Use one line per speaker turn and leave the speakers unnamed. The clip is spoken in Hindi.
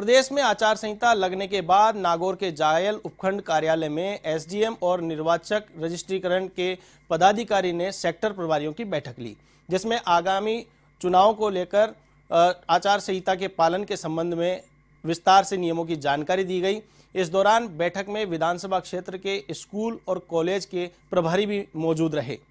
प्रदेश में आचार संहिता लगने के बाद नागौर के जायल उपखंड कार्यालय में एसडीएम और निर्वाचक रजिस्ट्रीकरण के पदाधिकारी ने सेक्टर प्रभारियों की बैठक ली जिसमें आगामी चुनाव को लेकर आचार संहिता के पालन के संबंध में विस्तार से नियमों की जानकारी दी गई इस दौरान बैठक में विधानसभा क्षेत्र के स्कूल और कॉलेज के प्रभारी भी मौजूद रहे